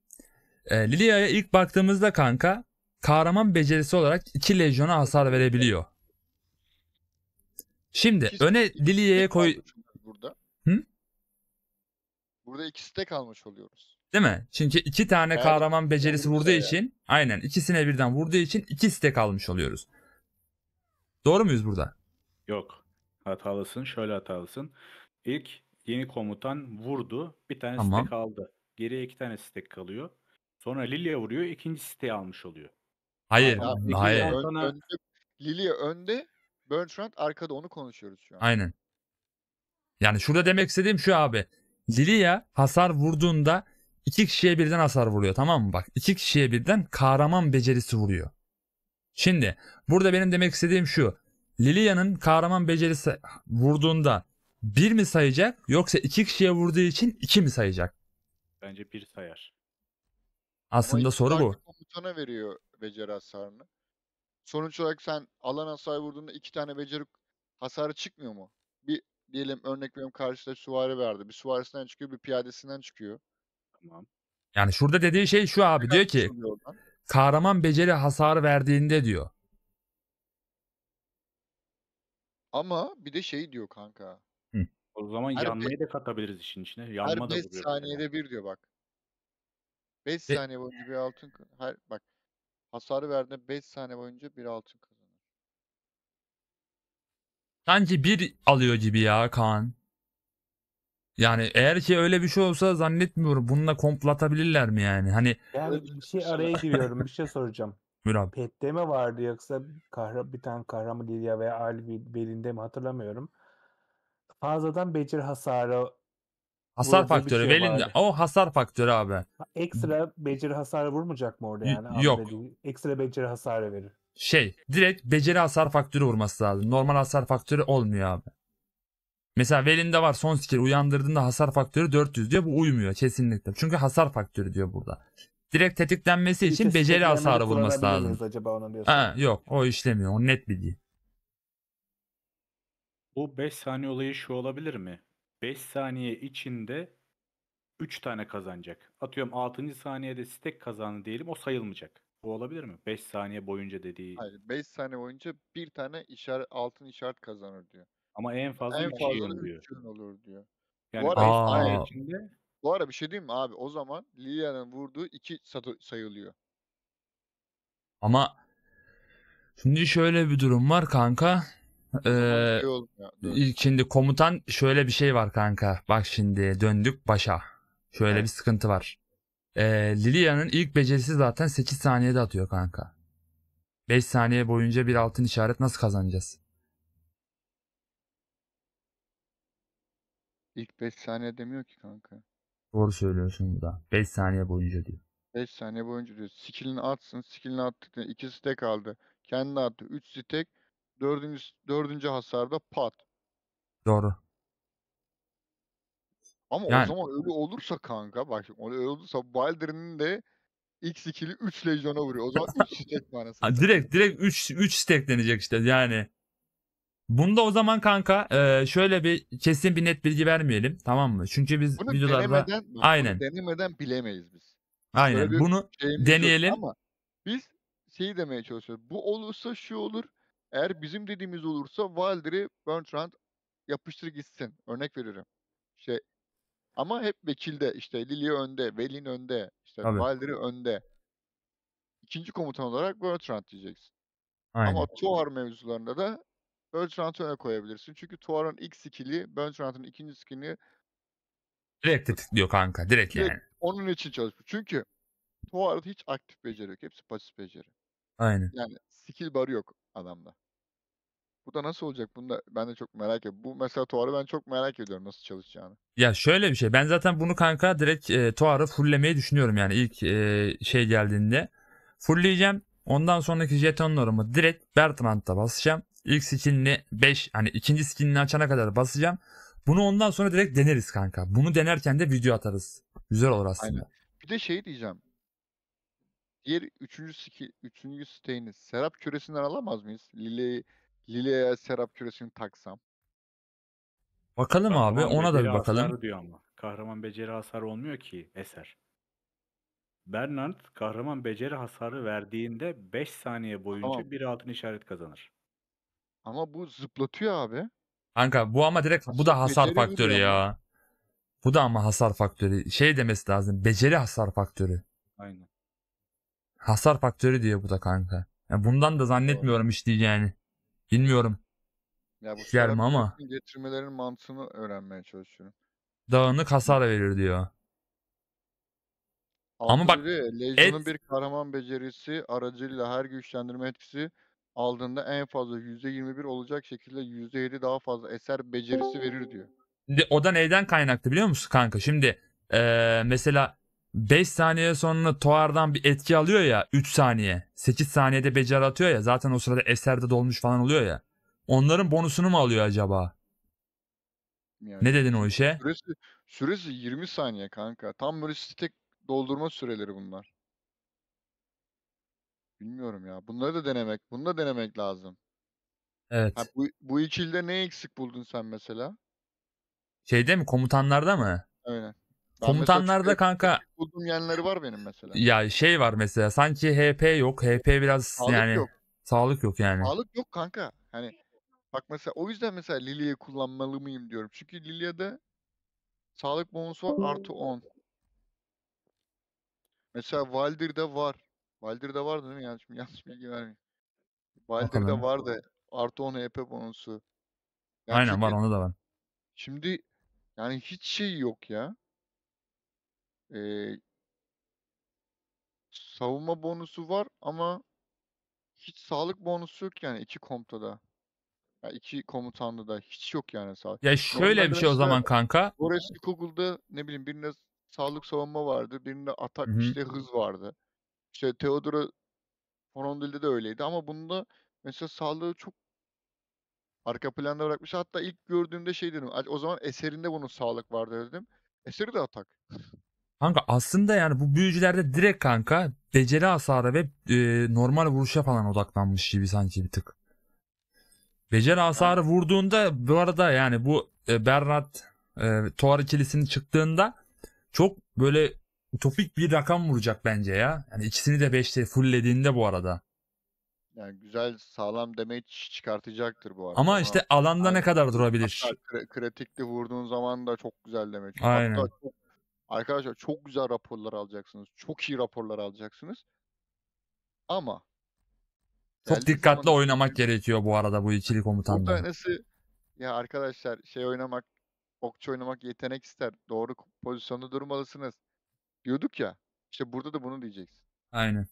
e, Lilia'ya ilk baktığımızda kanka kahraman becerisi olarak 2 lejyona hasar verebiliyor. Şimdi İkisi öne Lilia'ya koy... Burada. Hı? Burada ikisi de kalmış oluyoruz. Değil mi? Çünkü iki tane evet. kahraman becerisi vurduğu için aynen ikisine birden vurduğu için ikisi de kalmış oluyoruz. Doğru muyuz burada? Yok. Hatalısın. Şöyle hatalısın. İlk yeni komutan vurdu. Bir tane tamam. stack aldı. Geriye iki tane stack kalıyor. Sonra Lilia vuruyor. ikinci siteyi almış oluyor. Hayır. Ya, hayır. Ön, önde, Lilia önde. Bertrand arkada onu konuşuyoruz şu an. Aynen. Yani şurada demek istediğim şu abi. Lilia hasar vurduğunda iki kişiye birden hasar vuruyor tamam mı bak? iki kişiye birden kahraman becerisi vuruyor. Şimdi burada benim demek istediğim şu. Lilia'nın kahraman becerisi vurduğunda bir mi sayacak yoksa iki kişiye vurduğu için iki mi sayacak? Bence bir sayar. Aslında soru bu. Komutana veriyor beceri hasarını. Sonuç olarak sen alan hasar vurduğunda iki tane beceri hasarı çıkmıyor mu? Bir diyelim örnek veriyorum karşıda süvari verdi. Bir süvarisinden çıkıyor bir piyadesinden çıkıyor. Tamam. Yani şurada dediği şey şu abi diyor ki kahraman beceri hasar verdiğinde diyor. Ama bir de şey diyor kanka. O zaman Her yanmayı da katabiliriz işin içine. Yanma her da 5 vuruyor. saniyede bir diyor bak. 5 e saniye boyunca bir altın her bak hasarı verdiğinde 5 saniye boyunca bir altın kazanır. Sanki bir alıyor gibi ya Kaan. Yani eğer ki öyle bir şey olsa zannetmiyorum. Bununla komplatabilirler mi yani? Hani Ben bir şey, şey araya giriyorum. Bir <laughs> şey soracağım. Buyur abi. Pet'te mi vardı yoksa kahra, bir tane kahraman Lilia veya Ali belinde mi hatırlamıyorum. Fazladan beceri hasarı Hasar faktörü şey belinde. vardı. O hasar faktörü abi. Ekstra beceri hasarı vurmayacak mı orada yani? yok. Hamlede ekstra beceri hasarı verir. Şey direkt beceri hasar faktörü vurması lazım. Normal hasar faktörü olmuyor abi. Mesela velinde var son skill uyandırdığında hasar faktörü 400 diyor. Bu uymuyor kesinlikle. Çünkü hasar faktörü diyor burada. Direkt tetiklenmesi için beceri hasarı vurması lazım. Acaba ona Ha, yok o işlemiyor. O net bilgi. Bu 5 saniye olayı şu olabilir mi? 5 saniye içinde 3 tane kazanacak. Atıyorum 6. saniyede stek kazandı diyelim o sayılmayacak. Bu olabilir mi? 5 saniye boyunca dediği. Hayır 5 saniye boyunca bir tane işaret, altın işaret kazanır diyor. Ama en fazla en fazla yıl diyor. olur diyor. Yani bu ara, Aa. içinde bu ara bir şey diyeyim mi abi? O zaman Lilia'nın vurduğu iki sayılıyor. Ama şimdi şöyle bir durum var kanka. Ee, şimdi komutan şöyle bir şey var kanka. Bak şimdi döndük başa. Şöyle evet. bir sıkıntı var. Ee, Lilia'nın ilk becerisi zaten 8 saniyede atıyor kanka. 5 saniye boyunca bir altın işaret nasıl kazanacağız? İlk 5 saniye demiyor ki kanka. Doğru söylüyorsun da. 5 saniye boyunca diyor. 5 saniye boyunca diyor. Skillini atsın. Skillini attık. 2 stack aldı. Kendi attı. 3 stack. 4. 4. hasarda pat. Doğru. Ama yani. o zaman öyle olursa kanka bak şimdi, öyle olursa Wilder'ın de X2'li 3 lejyona vuruyor. O zaman 3 <laughs> stack manası. direkt direkt 3 3 stacklenecek işte yani. Bunda o zaman kanka e, şöyle bir kesin bir net bilgi vermeyelim tamam mı? Çünkü biz bunu videolarda denemeden, bunu aynen denemeden bilemeyiz biz. Aynen bunu deneyelim. Ama biz şeyi demeye çalışıyoruz. Bu olursa şu olur. Eğer bizim dediğimiz olursa Wilder'i Bertrand yapıştır gitsin. Örnek veriyorum. Şey ama hep vekilde işte Lily önde, Velin önde, işte Wilder'i önde. İkinci komutan olarak Bertrand diyeceksin. Aynen. Ama Tuar mevzularında da Bertrand'ı öne koyabilirsin. Çünkü Tuar'ın ilk skill'i Bertrand'ın ikinci skill'ini Direkt diyor kanka. Direkt yani. onun için çalışıyor. Çünkü Tuar'da hiç aktif beceri yok. Hepsi pasif beceri. Aynen. Yani skill barı yok adamda. Bu da nasıl olacak? Bunu da ben de çok merak ediyorum. Bu mesela Tuar'ı ben çok merak ediyorum nasıl çalışacağını. Ya şöyle bir şey. Ben zaten bunu kanka direkt e, Tuar'ı fulllemeyi düşünüyorum yani ilk e, şey geldiğinde. Fullleyeceğim. Ondan sonraki jetonlarımı direkt Bertrand'a basacağım. İlk skinini 5 hani ikinci skinini açana kadar basacağım. Bunu ondan sonra direkt deneriz kanka. Bunu denerken de video atarız. Güzel olur aslında. Aynen. Bir de şey diyeceğim. Diğer üçüncü, siki, üçüncü siteğini Serap küresinden alamaz mıyız? Lile, Lile'ye Serap küresini taksam. Bakalım Kahraman abi ona da bir bakalım. Diyor ama. Kahraman beceri hasarı olmuyor ki eser. Bernard kahraman beceri hasarı verdiğinde 5 saniye boyunca Tamam. bir altın işaret kazanır. Ama bu zıplatıyor abi. Kanka bu ama direkt bu da hasar Beceri faktörü vuruyor ya. Bu da ama hasar faktörü. Şey demesi lazım. Beceri hasar faktörü. Aynen. Hasar faktörü diyor bu da kanka. Yani bundan da zannetmiyorum işleyeceğini. Bilmiyorum. Ya bu Gelme sefer ama. getirmelerin mantığını öğrenmeye çalışıyorum. Dağınık hasar verir diyor. Ama bak, Legion'un et- bir kahraman becerisi aracıyla her güçlendirme etkisi aldığında en fazla %21 olacak şekilde %7 daha fazla eser becerisi verir diyor. Şimdi o da neyden kaynaklı biliyor musun kanka? Şimdi ee, mesela 5 saniye sonra Toar'dan bir etki alıyor ya 3 saniye. 8 saniyede beceri atıyor ya zaten o sırada eserde dolmuş falan oluyor ya. Onların bonusunu mu alıyor acaba? Yani ne dedin o işe? Süresi, süresi 20 saniye kanka. Tam böyle stack doldurma süreleri bunlar. Bilmiyorum ya. Bunları da denemek. Bunu da denemek lazım. Ha, Evet. bu, bu iki ilde ne eksik buldun sen mesela? Şeyde mi komutanlarda mı? Aynen. Ben Komutanlarda kanka eksik bulduğum yerleri var benim mesela. ya şey var mesela sanki HP yok. HP biraz Sağlık yani yok. sağlık yok yani. Sağlık yok kanka. Hani bak mesela o yüzden mesela Lilia'yı kullanmalı mıyım diyorum. Çünkü Lilia'da sağlık bonusu var artı 10. Mesela Valdir'de var. Valdir'de vardı değil mi? Yanlış, yanlış bilgi vermeyeyim. Valdir'de de vardı. Artı 10 EP bonusu. Yani Aynen var onu da var. Şimdi yani hiç şey yok ya. Ee, savunma bonusu var ama hiç sağlık bonusu yok yani iki komutada. Yani iki komutanda da hiç yok yani sağlık. Ya şöyle bir şey o zaman kanka. Boris Kugel'da ne bileyim birinde sağlık savunma vardı, birinde atak Hı hı. işte hız vardı. İşte Theodora Forondil'de de öyleydi ama bunda mesela sağlığı çok arka planda bırakmış. Hatta ilk gördüğümde şey dedim. O zaman eserinde bunun sağlık vardı dedim. Eseri de atak. Kanka aslında yani bu büyücülerde direkt kanka beceri hasarı ve e, normal vuruşa falan odaklanmış gibi sanki bir tık. Beceri hasarı yani. vurduğunda bu arada yani bu e, Bernard e, Tuar ikilisinin çıktığında çok böyle utopik bir rakam vuracak bence ya. Yani ikisini de 5'te fulllediğinde bu arada. Yani güzel sağlam damage çıkartacaktır bu arada. Ama, Ama işte alanda Aynen. ne kadar durabilir? kritikli vurduğun zaman da çok güzel damage. Aynen. çok, arkadaşlar çok güzel raporlar alacaksınız. Çok iyi raporlar alacaksınız. Ama çok dikkatli zaman... oynamak <laughs> gerekiyor bu arada bu ikili komutanları. ya arkadaşlar şey oynamak okçu oynamak yetenek ister. Doğru pozisyonda durmalısınız diyorduk ya. İşte burada da bunu diyeceksin. Aynen.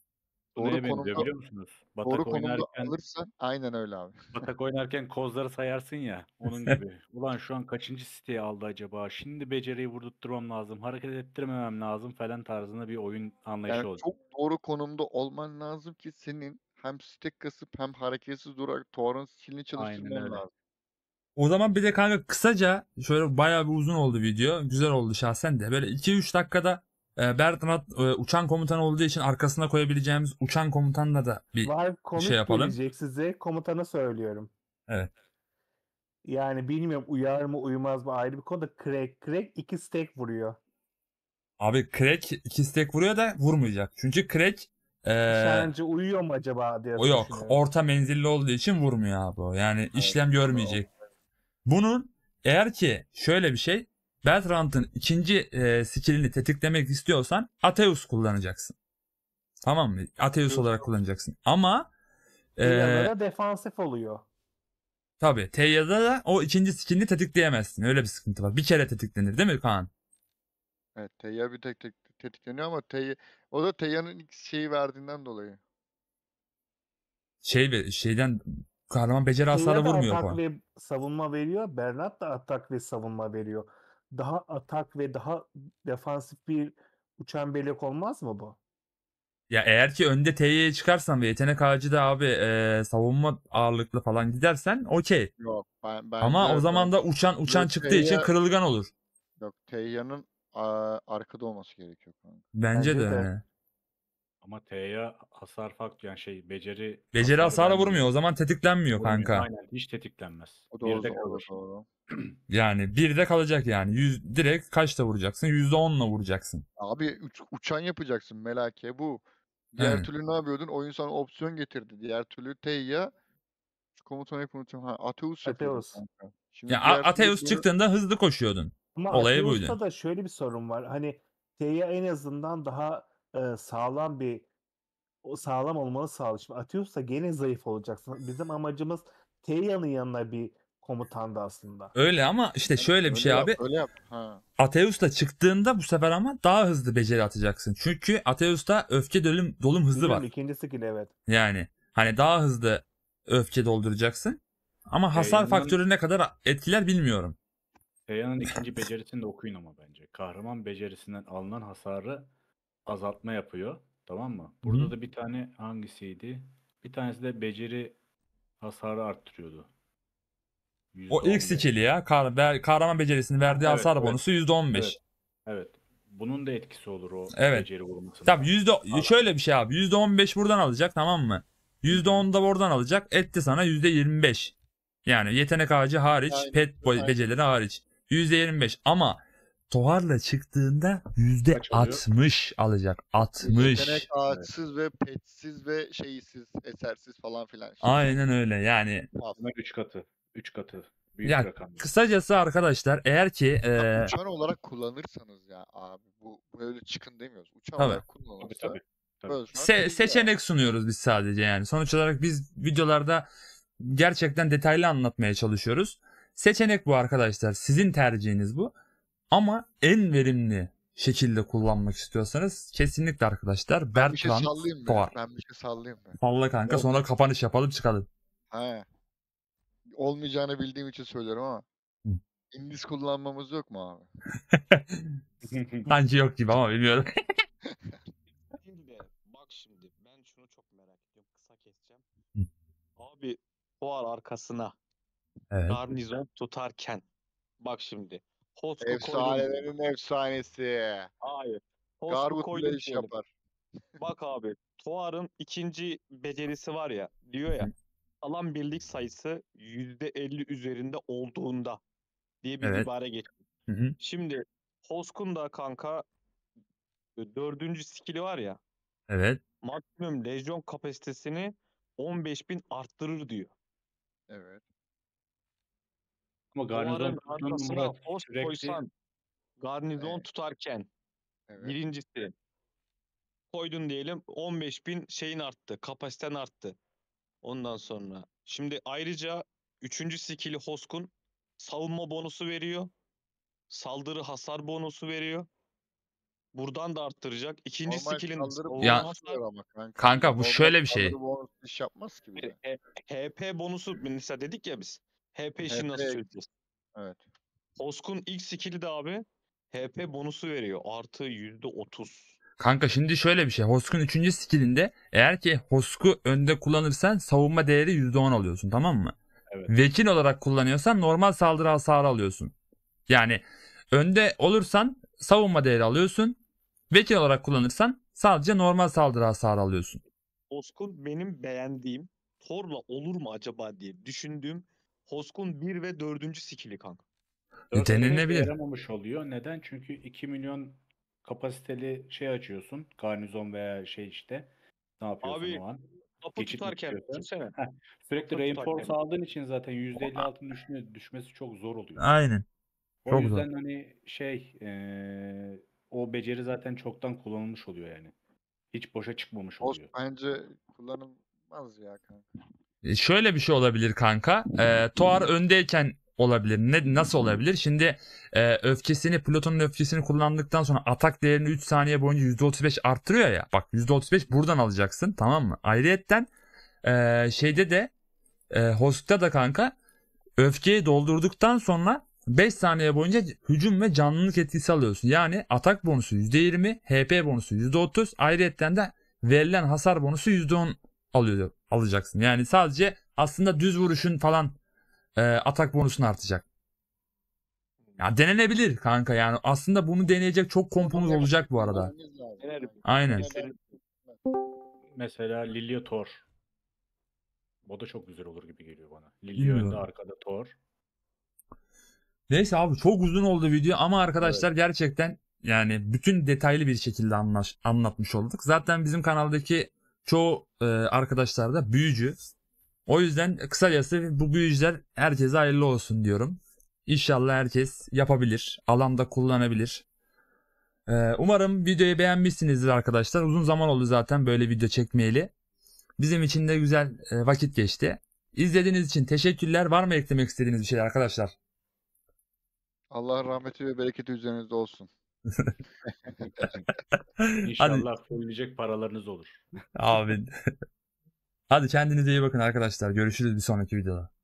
Doğru konumda, benziyor biliyor musunuz? Batak doğru konumda oynarken, alırsan aynen öyle abi. Batak oynarken kozları sayarsın ya onun <laughs> gibi. Ulan şu an kaçıncı siteyi aldı acaba? Şimdi beceriyi vurdurtturmam lazım. Hareket ettirmemem lazım falan tarzında bir oyun anlayışı yani oldu. Çok doğru konumda olman lazım ki senin hem stek kasıp hem hareketsiz durarak torrent skillini çalıştırman lazım. O zaman bir de kanka kısaca şöyle bayağı bir uzun oldu video. Güzel oldu şahsen de. Böyle 2-3 dakikada ee, Bertrand e, uçan komutan olduğu için arkasına koyabileceğimiz uçan komutanla da bir Var, şey komik şey yapalım. Gelecek size komutana söylüyorum. Evet. Yani bilmiyorum uyar mı uyumaz mı ayrı bir konu da Craig. Craig iki stack vuruyor. Abi Craig iki stack vuruyor da vurmayacak. Çünkü Craig ee, Sence uyuyor mu acaba diye O yok. Orta menzilli olduğu için vurmuyor abi o. Yani evet, işlem görmeyecek. Bunun eğer ki şöyle bir şey Beltrant'ın ikinci e, skillini tetiklemek istiyorsan Ateus kullanacaksın. Tamam mı? Ateus olarak kullanacaksın. Ama e, Teyada defansif oluyor. Tabii. Teyada da o ikinci skillini tetikleyemezsin. Öyle bir sıkıntı var. Bir kere tetiklenir değil mi Kaan? Evet. Teya bir tek, tek tetikleniyor ama Teya o da Teya'nın ilk şeyi verdiğinden dolayı. Şey şeyden kahraman beceri hasarı vurmuyor atak Ve savunma veriyor. Bernat da atak ve savunma veriyor daha atak ve daha defansif bir uçan bellek olmaz mı bu? Ya eğer ki önde TY'ye çıkarsan ve yetenek ağacı da abi e, savunma ağırlıklı falan gidersen okey. Yok ben, ben Ama o zaman da uçan uçan çıktığı için kırılgan olur. Yok Teyya'nın arkada olması gerekiyor. Bence, Bence de. de. Ama T'ya hasar fark yani şey beceri Beceri hasara vurmuyor. O zaman tetiklenmiyor Vurmuyor, kanka. Aynen hiç tetiklenmez. O doğru, Birde doğru, kalır. doğru. <clears throat> Yani bir de kalacak yani. Yüz, direkt kaçta vuracaksın? yüzde onla vuracaksın. Abi uç uçan yapacaksın melake bu. Diğer Evet. türlü ne yapıyordun? Oyun sana opsiyon getirdi. Diğer türlü Teyya komutanı hep unutuyorum. Ha, Ateus Ateus. Şimdi Ya diğer A- türlü Ateus diğer- çıktığında hızlı koşuyordun. Ama Olayı Ateus'ta buydu. da şöyle bir sorun var. Hani T'ye en azından daha e, sağlam bir o sağlam olmanı sağlıyor. Şimdi atıyorsa gene zayıf olacaksın. Bizim amacımız Teya'nın yanına bir komutandı aslında. Öyle ama işte şöyle bir şey yap, abi. Öyle yap. Ha. Ateus da çıktığında bu sefer ama daha hızlı beceri atacaksın. Çünkü Ateus'ta öfke dolum, dolum hızı Bilmiyorum, var. İkincisi ki evet. Yani hani daha hızlı öfke dolduracaksın. Ama hasar Teya'nın... faktörü ne kadar etkiler bilmiyorum. Teya'nın ikinci becerisini de okuyun ama bence. Kahraman becerisinden alınan hasarı azaltma yapıyor. Tamam mı? Burada Hı. da bir tane hangisiydi? Bir tanesi de beceri hasarı arttırıyordu. O ilk %15. skill'i ya. Kah- ver- kahraman becerisini verdiği Evet, hasar evet. bonusu %15. Evet. Evet. Bunun da etkisi olur o Evet. beceri vurmasına. Tabii yüzde şöyle bir şey abi. Yüzde %15 buradan alacak tamam mı? Yüzde %10 da buradan alacak. Etti sana yüzde %25. Yani yetenek ağacı hariç, Aynen, pet becerileri hariç. Yüzde %25 ama Tohar'la çıktığında yüzde %60 alacak. 60. Ağaçsız ve petsiz ve şeysiz, esersiz falan filan. Aynen öyle yani. Aslında 3 katı. 3 katı. Büyük ya, rakam. Kısacası arkadaşlar eğer ki... Ya, e... Uçan olarak kullanırsanız ya abi bu böyle çıkın demiyoruz. Uçan tabii. olarak kullanırsa... Tabii, tabii. Se- seçenek sunuyoruz biz sadece yani. Sonuç olarak biz videolarda gerçekten detaylı anlatmaya çalışıyoruz. Seçenek bu arkadaşlar. Sizin tercihiniz bu. Ama en verimli şekilde kullanmak istiyorsanız kesinlikle arkadaşlar şey Bertrand şey sallayayım Ben bir şey sallayayım mı? Salla kanka Yok. sonra kapanış yapalım çıkalım. He. Olmayacağını bildiğim için söylüyorum ama. Hı. İngiliz kullanmamız yok mu abi? <laughs> Bence yok gibi ama bilmiyorum. <laughs> şimdi bak şimdi ben şunu çok merak ediyorum. Kısa keseceğim. Abi fuar arkasına evet. garnizon tutarken bak şimdi Host Efsanelerin efsanesi. Hayır. Host Garwood iş yapar. <laughs> Bak abi Toar'ın ikinci becerisi var ya diyor ya alan birlik sayısı %50 üzerinde olduğunda diye bir Evet. ibare geçti. Şimdi Hosk'un da kanka e, dördüncü skill'i var ya Evet. maksimum lejyon kapasitesini 15.000 arttırır diyor. Evet. Ama garnizon arkasına post sürekli... koysan garnizon evet. tutarken evet. birincisi koydun diyelim 15 bin şeyin arttı. Kapasiten arttı. Ondan sonra. Şimdi ayrıca üçüncü skill'i Hoskun savunma bonusu veriyor. Saldırı hasar bonusu veriyor. Buradan da arttıracak. ikinci Normal skill'in ya, kanka. kanka bu Normal şöyle bir şey. Bonus iş yapmaz ki bize. E, e, HP bonusu mesela dedik ya biz. HP işini nasıl çözeceğiz? Evet. Oskun ilk skill'i de abi HP bonusu veriyor. Artı yüzde otuz. Kanka şimdi şöyle bir şey. Hosk'un 3. skillinde eğer ki Hosk'u önde kullanırsan savunma değeri %10 alıyorsun tamam mı? Evet. Vekil olarak kullanıyorsan normal saldırı hasarı alıyorsun. Yani önde olursan savunma değeri alıyorsun. Vekil olarak kullanırsan sadece normal saldırı hasarı alıyorsun. Oskun benim beğendiğim Thor'la olur mu acaba diye düşündüğüm Hoskun 1 ve 4. sikili kanka. Dört Denilebilir. sene Yaramamış oluyor. Neden? Çünkü 2 milyon kapasiteli şey açıyorsun. Garnizon veya şey işte. Ne yapıyorsun Abi, o an? Kapı Geçit tutarken tutuyorsun. düşünsene. Heh, Sürekli Kapı reinforce tutarken. aldığın için zaten %56'nın düşme, düşmesi çok zor oluyor. Aynen. O Çok yüzden hani şey eee, o beceri zaten çoktan kullanılmış oluyor yani. Hiç boşa çıkmamış oluyor. Host oluyor. bence kullanılmaz ya kanka. Ee, şöyle bir şey olabilir kanka. E, Toar öndeyken olabilir. Ne nasıl olabilir? Şimdi e, öfkesini Pluton'un öfkesini kullandıktan sonra atak değerini 3 saniye boyunca %35 arttırıyor ya. Bak %35 buradan alacaksın tamam mı? Ayrıyetten e, şeyde de e, Host'ta da kanka öfkeyi doldurduktan sonra 5 saniye boyunca hücum ve canlılık etkisi alıyorsun. Yani atak bonusu %20, HP bonusu %30, ayrıyetten de verilen hasar bonusu %10 alıyor, alacaksın. Yani sadece aslında düz vuruşun falan e, atak bonusun artacak. Ya denenebilir kanka yani. Aslında bunu deneyecek çok kompumuz olacak bu arada. Aynen. Mesela Lilio Thor. O da çok güzel olur gibi geliyor bana. Lilio önde arkada Thor. Neyse abi çok uzun oldu video ama arkadaşlar evet. gerçekten yani bütün detaylı bir şekilde anlaş, anlatmış olduk. Zaten bizim kanaldaki çoğu e, arkadaşlar da büyücü. O yüzden kısacası bu büyücüler herkese hayırlı olsun diyorum. İnşallah herkes yapabilir, alanda kullanabilir. Ee, umarım videoyu beğenmişsinizdir arkadaşlar. Uzun zaman oldu zaten böyle video çekmeyeli. Bizim için de güzel e, vakit geçti. İzlediğiniz için teşekkürler. Var mı eklemek istediğiniz bir şey arkadaşlar? Allah rahmeti ve bereketi üzerinizde olsun. <laughs> İnşallah söyleyecek paralarınız olur. Abi. <laughs> Hadi kendinize iyi bakın arkadaşlar. Görüşürüz bir sonraki videoda.